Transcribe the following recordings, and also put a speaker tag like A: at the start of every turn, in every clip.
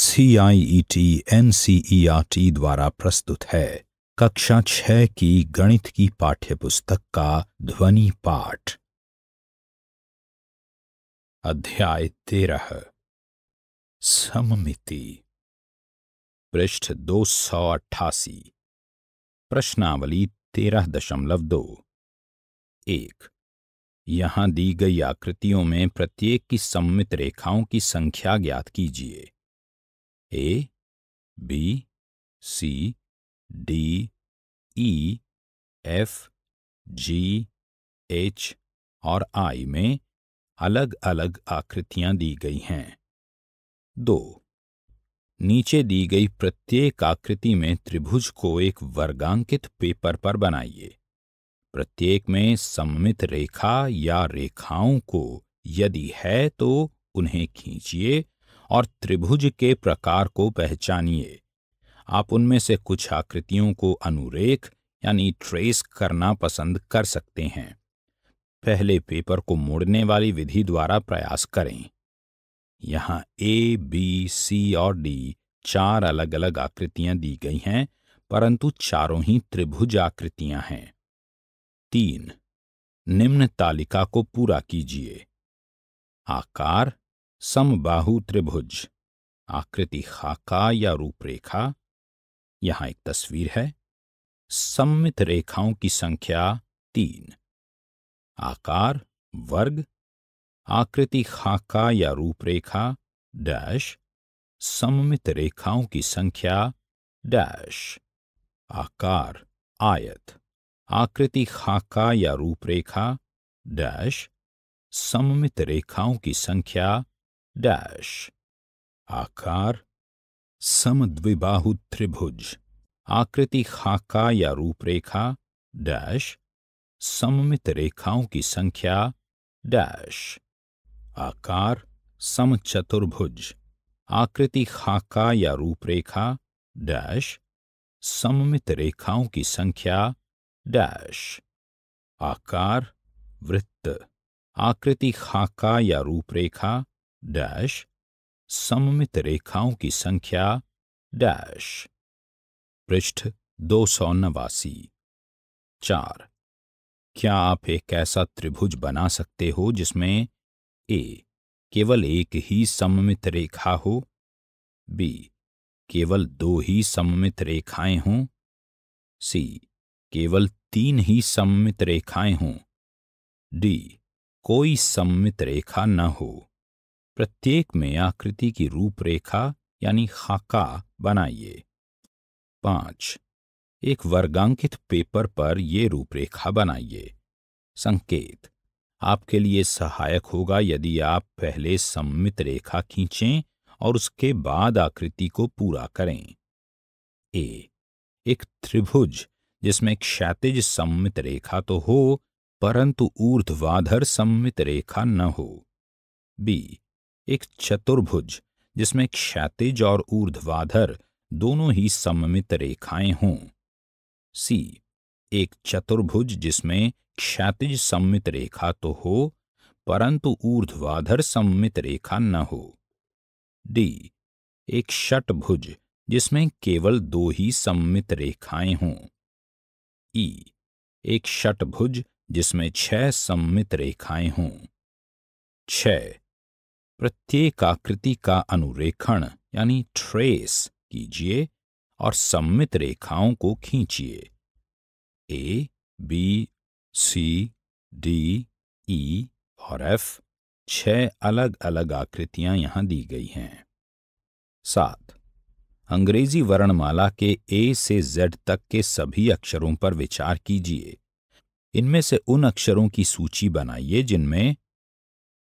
A: CIET NCERT e e द्वारा प्रस्तुत है कक्षा छह की गणित की पाठ्यपुस्तक का ध्वनि पाठ अध्याय तेरह सममिति पृष्ठ दो सौ अट्ठासी प्रश्नावली तेरह दशमलव दो एक यहां दी गई आकृतियों में प्रत्येक की सममित रेखाओं की संख्या ज्ञात कीजिए A, B, C, D, E, F, G, H और I में अलग अलग आकृतियां दी गई हैं दो नीचे दी गई प्रत्येक आकृति में त्रिभुज को एक वर्गांकित पेपर पर बनाइए प्रत्येक में सममित रेखा या रेखाओं को यदि है तो उन्हें खींचिए और त्रिभुज के प्रकार को पहचानिए आप उनमें से कुछ आकृतियों को अनुरेख यानी ट्रेस करना पसंद कर सकते हैं पहले पेपर को मोड़ने वाली विधि द्वारा प्रयास करें यहां ए बी सी और डी चार अलग अलग आकृतियां दी गई हैं परंतु चारों ही त्रिभुज आकृतियां हैं तीन निम्न तालिका को पूरा कीजिए आकार समबाहु त्रिभुज आकृति खाका या रूपरेखा यहां एक तस्वीर है सम्मित रेखाओं की संख्या तीन आकार वर्ग आकृति खाका या रूपरेखा डैश सममित रेखाओं की संख्या डैश आकार आयत आकृति खाका या रूपरेखा डैश सममित रेखाओं की संख्या डैश आकार समद्विबाहु त्रिभुज आकृति खाका या रूपरेखा डैश सममित रेखाओं की संख्या डैश आकार समचतुर्भुज आकृति खाका या रूपरेखा डैश सममित रेखाओं की संख्या डैश आकार वृत्त आकृति खाका या रूपरेखा डैश सममित रेखाओं की संख्या डैश पृष्ठ दो सौ नवासी चार क्या आप एक ऐसा त्रिभुज बना सकते हो जिसमें ए केवल एक ही सममित रेखा हो बी केवल दो ही सममित रेखाएं हों सी केवल तीन ही सममित रेखाएं हों डी कोई सममित रेखा न हो प्रत्येक में आकृति की रूपरेखा यानी खाका बनाइए पांच एक वर्गांकित पेपर पर ये रूपरेखा बनाइए संकेत आपके लिए सहायक होगा यदि आप पहले सम्मित रेखा खींचें और उसके बाद आकृति को पूरा करें ए एक त्रिभुज जिसमें क्षैतिज सम्मित रेखा तो हो परंतु ऊर्ध्वाधर सम्मित रेखा न हो बी एक चतुर्भुज जिसमें क्षैतिज और ऊर्ध्वाधर दोनों ही सममित रेखाएं हों सी एक चतुर्भुज जिसमें क्षैतिज सममित रेखा तो हो परंतु ऊर्ध्वाधर सममित रेखा न हो डी एक षटभुज जिसमें केवल दो ही सममित रेखाएं हों ई एक षटभुज जिसमें छह सममित रेखाएं हों छह प्रत्येक आकृति का अनुरेखण यानी ट्रेस कीजिए और सम्मित रेखाओं को खींचिए ए बी सी डी ई और एफ छह अलग अलग आकृतियां यहां दी गई हैं सात अंग्रेजी वर्णमाला के ए से जेड तक के सभी अक्षरों पर विचार कीजिए इनमें से उन अक्षरों की सूची बनाइए जिनमें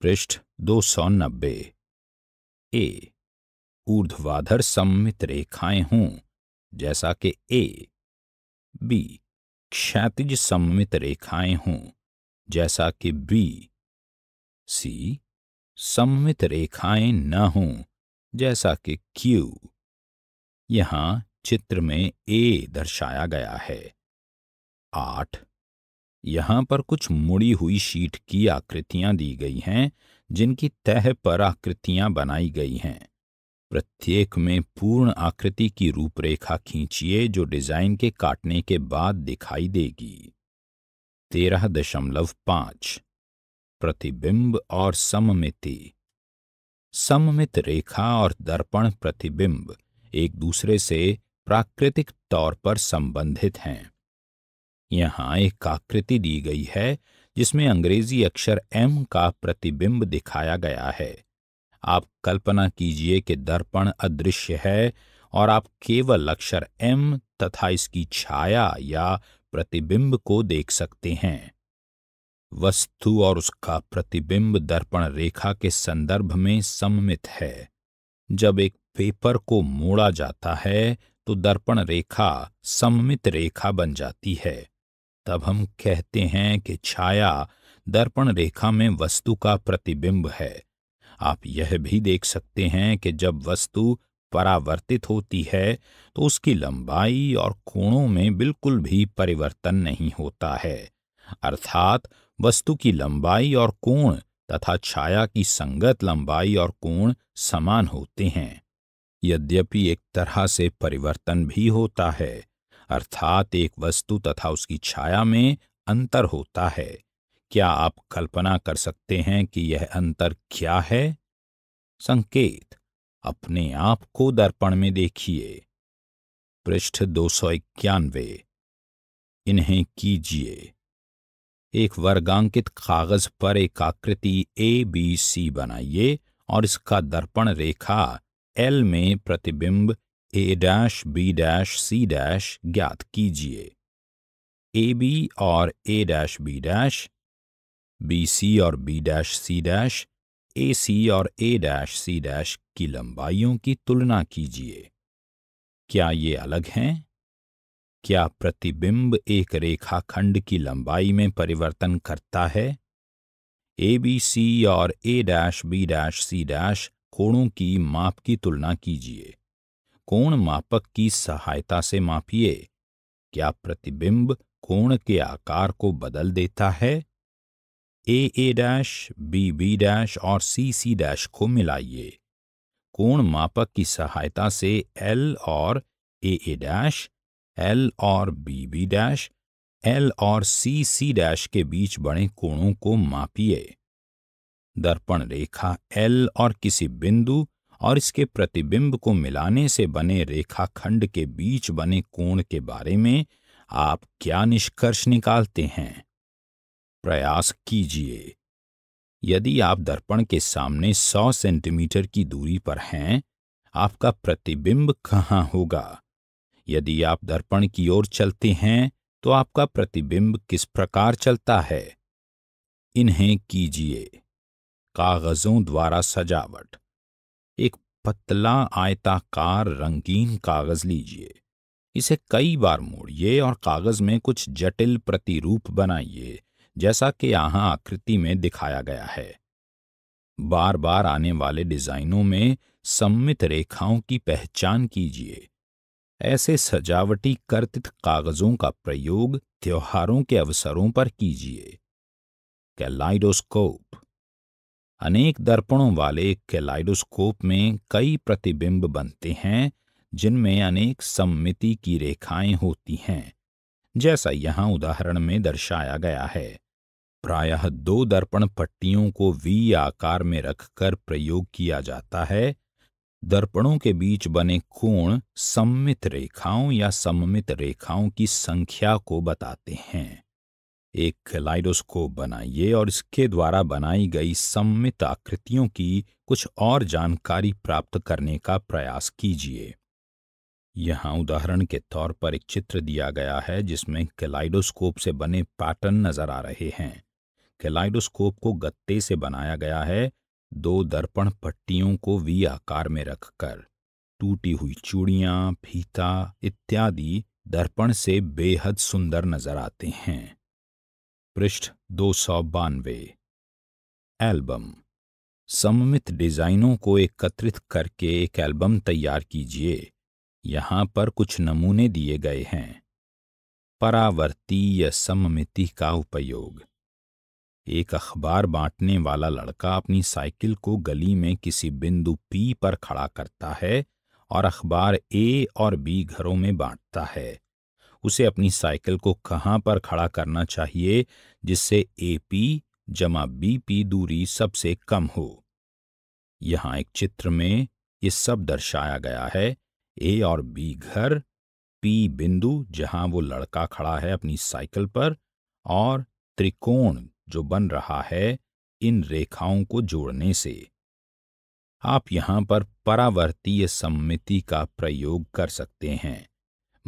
A: पृष्ठ दो सौ नब्बे ए ऊर्ध्वाधर सम्मित रेखाएं हों जैसा कि ए बी क्षैतिज सम्मित रेखाएं हों जैसा कि बी सी सम्मित रेखाएं न हों जैसा कि क्यू यहां चित्र में ए दर्शाया गया है आठ यहाँ पर कुछ मुड़ी हुई शीट की आकृतियां दी गई हैं जिनकी तह पर आकृतियां बनाई गई हैं प्रत्येक में पूर्ण आकृति की रूपरेखा खींचिए जो डिजाइन के काटने के बाद दिखाई देगी तेरह दशमलव पांच प्रतिबिंब और सममिति सममित रेखा और दर्पण प्रतिबिंब एक दूसरे से प्राकृतिक तौर पर संबंधित हैं यहाँ एक आकृति दी गई है जिसमें अंग्रेजी अक्षर एम का प्रतिबिंब दिखाया गया है आप कल्पना कीजिए कि दर्पण अदृश्य है और आप केवल अक्षर एम तथा इसकी छाया या प्रतिबिंब को देख सकते हैं वस्तु और उसका प्रतिबिंब दर्पण रेखा के संदर्भ में सममित है जब एक पेपर को मोड़ा जाता है तो दर्पण रेखा सममित रेखा बन जाती है तब हम कहते हैं कि छाया दर्पण रेखा में वस्तु का प्रतिबिंब है आप यह भी देख सकते हैं कि जब वस्तु परावर्तित होती है तो उसकी लंबाई और कोणों में बिल्कुल भी परिवर्तन नहीं होता है अर्थात वस्तु की लंबाई और कोण तथा छाया की संगत लंबाई और कोण समान होते हैं यद्यपि एक तरह से परिवर्तन भी होता है अर्थात एक वस्तु तथा उसकी छाया में अंतर होता है क्या आप कल्पना कर सकते हैं कि यह अंतर क्या है संकेत अपने आप को दर्पण में देखिए पृष्ठ दो सौ इक्यानवे इन्हें कीजिए एक वर्गांकित कागज पर एक आकृति ए बी सी बनाइए और इसका दर्पण रेखा एल में प्रतिबिंब A dash B dash C dash ज्ञात कीजिए ए बी और A dash B dash B C और B dash C dash A C और ए डैश सी डैश की लंबाइयों की तुलना कीजिए क्या ये अलग हैं क्या प्रतिबिंब एक रेखाखंड की लंबाई में परिवर्तन करता है ए बी सी और A dash B dash C dash कोणों की माप की तुलना कीजिए कोण मापक की सहायता से मापिए क्या प्रतिबिंब कोण के आकार को बदल देता है A A dash B B dash और सी सी डैश को मिलाइए कोण मापक की सहायता से एल और ए ए डैश एल और बी बी डैश एल और सी सी डैश के बीच बने कोणों को मापिए दर्पण रेखा एल और किसी बिंदु और इसके प्रतिबिंब को मिलाने से बने रेखाखंड के बीच बने कोण के बारे में आप क्या निष्कर्ष निकालते हैं प्रयास कीजिए यदि आप दर्पण के सामने 100 सेंटीमीटर की दूरी पर हैं आपका प्रतिबिंब कहाँ होगा यदि आप दर्पण की ओर चलते हैं तो आपका प्रतिबिंब किस प्रकार चलता है इन्हें कीजिए कागजों द्वारा सजावट पतला आयताकार रंगीन कागज लीजिए इसे कई बार मोड़िए और कागज में कुछ जटिल प्रतिरूप बनाइए जैसा कि यहां आकृति में दिखाया गया है बार बार आने वाले डिजाइनों में सम्मित रेखाओं की पहचान कीजिए ऐसे सजावटी कर्तित कागजों का प्रयोग त्योहारों के अवसरों पर कीजिए कैलाइडोस्कोप अनेक दर्पणों वाले कैलाइडोस्कोप में कई प्रतिबिंब बनते हैं जिनमें अनेक सम्मिति की रेखाएं होती हैं जैसा यहाँ उदाहरण में दर्शाया गया है प्रायः दो दर्पण पट्टियों को वी आकार में रखकर प्रयोग किया जाता है दर्पणों के बीच बने कोण सम्मित रेखाओं या सममित रेखाओं की संख्या को बताते हैं एक कलाइडोस्कोप बनाइए और इसके द्वारा बनाई गई सम्मित आकृतियों की कुछ और जानकारी प्राप्त करने का प्रयास कीजिए यहाँ उदाहरण के तौर पर एक चित्र दिया गया है जिसमें कैलाइडोस्कोप से बने पैटर्न नजर आ रहे हैं कैलाइडोस्कोप को गत्ते से बनाया गया है दो दर्पण पट्टियों को वी आकार में रखकर टूटी हुई चूड़ियाँ फीता इत्यादि दर्पण से बेहद सुंदर नजर आते हैं पृष्ठ दो सौ बानवे एल्बम सममित डिजाइनों को एकत्रित करके एक एल्बम तैयार कीजिए यहां पर कुछ नमूने दिए गए हैं परावर्ती या सममिति का उपयोग एक अखबार बांटने वाला लड़का अपनी साइकिल को गली में किसी बिंदु पी पर खड़ा करता है और अखबार ए और बी घरों में बांटता है उसे अपनी साइकिल को कहां पर खड़ा करना चाहिए जिससे ए पी जमा बी पी दूरी सबसे कम हो यहां एक चित्र में ये सब दर्शाया गया है ए और बी घर पी बिंदु जहां वो लड़का खड़ा है अपनी साइकिल पर और त्रिकोण जो बन रहा है इन रेखाओं को जोड़ने से आप यहां पर परावर्तीय सम्मिति का प्रयोग कर सकते हैं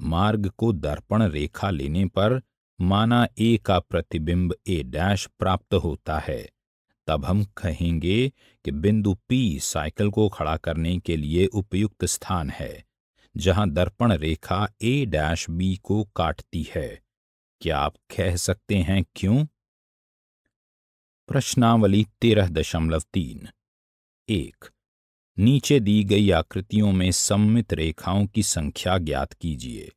A: मार्ग को दर्पण रेखा लेने पर माना ए का प्रतिबिंब ए डैश प्राप्त होता है तब हम कहेंगे कि बिंदु पी साइकिल को खड़ा करने के लिए उपयुक्त स्थान है जहां दर्पण रेखा ए डैश बी को काटती है क्या आप कह सकते हैं क्यों प्रश्नावली तेरह दशमलव तीन एक नीचे दी गई आकृतियों में सम्मित रेखाओं की संख्या ज्ञात कीजिए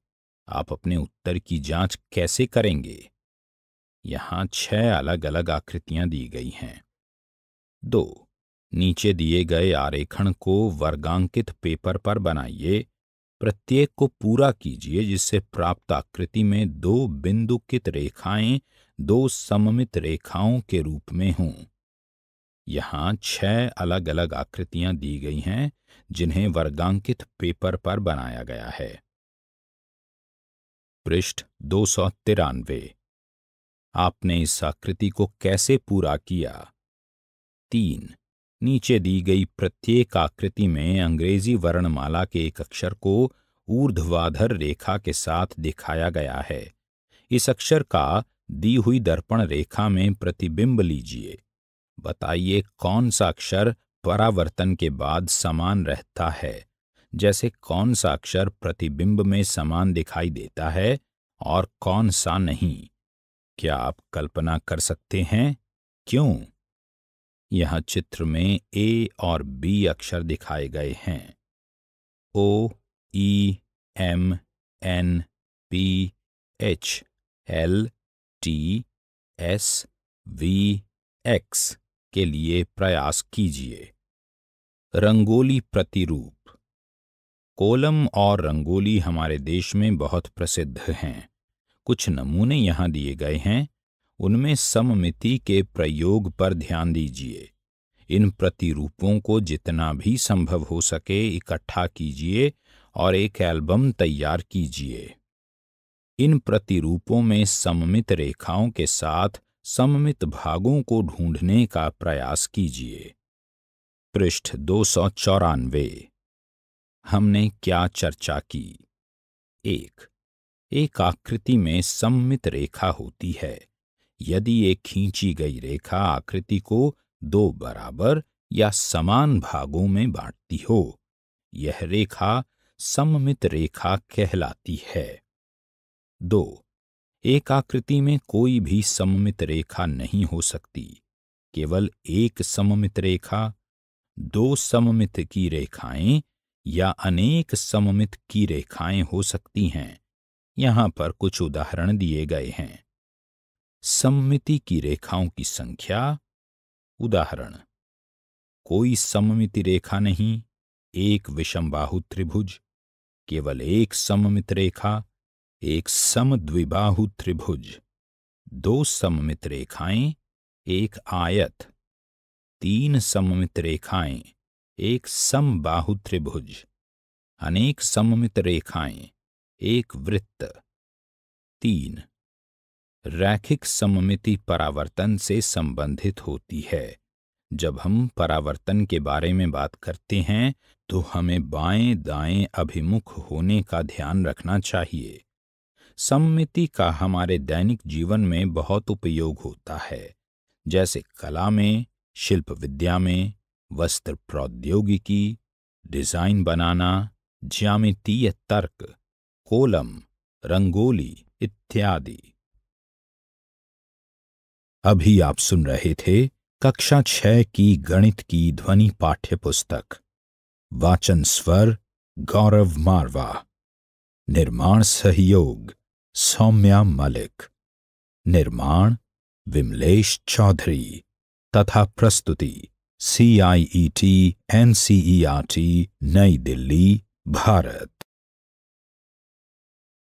A: आप अपने उत्तर की जांच कैसे करेंगे यहाँ छह अलग अलग आकृतियां दी गई हैं दो नीचे दिए गए आरेखण को वर्गांकित पेपर पर बनाइए प्रत्येक को पूरा कीजिए जिससे प्राप्त आकृति में दो बिंदुकित रेखाएं दो सममित रेखाओं के रूप में हों यहाँ छह अलग अलग आकृतियां दी गई हैं जिन्हें वर्गांकित पेपर पर बनाया गया है पृष्ठ दो सौ तिरानवे आपने इस आकृति को कैसे पूरा किया तीन नीचे दी गई प्रत्येक आकृति में अंग्रेजी वर्णमाला के एक अक्षर को ऊर्ध्वाधर रेखा के साथ दिखाया गया है इस अक्षर का दी हुई दर्पण रेखा में प्रतिबिंब लीजिए बताइए कौन सा अक्षर परावर्तन के बाद समान रहता है जैसे कौन सा अक्षर प्रतिबिंब में समान दिखाई देता है और कौन सा नहीं क्या आप कल्पना कर सकते हैं क्यों यह चित्र में ए और बी अक्षर दिखाए गए हैं O E M N P H L T S V X के लिए प्रयास कीजिए रंगोली प्रतिरूप कोलम और रंगोली हमारे देश में बहुत प्रसिद्ध हैं कुछ नमूने यहाँ दिए गए हैं उनमें सममिति के प्रयोग पर ध्यान दीजिए इन प्रतिरूपों को जितना भी संभव हो सके इकट्ठा कीजिए और एक एल्बम तैयार कीजिए इन प्रतिरूपों में सममित रेखाओं के साथ सममित भागों को ढूंढने का प्रयास कीजिए पृष्ठ दो सौ चौरानवे हमने क्या चर्चा की एक एक आकृति में सममित रेखा होती है यदि एक खींची गई रेखा आकृति को दो बराबर या समान भागों में बांटती हो यह रेखा सममित रेखा कहलाती है दो एक आकृति में कोई भी सममित रेखा नहीं हो सकती केवल एक सममित रेखा दो सममित की रेखाएं या अनेक सममित की रेखाएं हो सकती हैं यहां पर कुछ उदाहरण दिए गए हैं सममिति की रेखाओं की संख्या उदाहरण कोई सममिति रेखा नहीं एक विषम बाहु त्रिभुज केवल एक सममित रेखा एक द्विबाहु त्रिभुज दो सममित रेखाएं एक आयत तीन सममित रेखाएं एक समबाहु त्रिभुज अनेक सममित रेखाएं एक वृत्त तीन रैखिक सममिति परावर्तन से संबंधित होती है जब हम परावर्तन के बारे में बात करते हैं तो हमें बाएं दाएं अभिमुख होने का ध्यान रखना चाहिए सम्मिति का हमारे दैनिक जीवन में बहुत उपयोग होता है जैसे कला में शिल्प विद्या में वस्त्र प्रौद्योगिकी डिजाइन बनाना ज्यामितीय तर्क कोलम रंगोली इत्यादि अभी आप सुन रहे थे कक्षा छह की गणित की ध्वनि पाठ्य पुस्तक वाचन स्वर गौरव मारवा निर्माण सहयोग सौम्या मलिक निर्माण विमलेश चौधरी तथा प्रस्तुति C I E T N C E R T नई दिल्ली भारत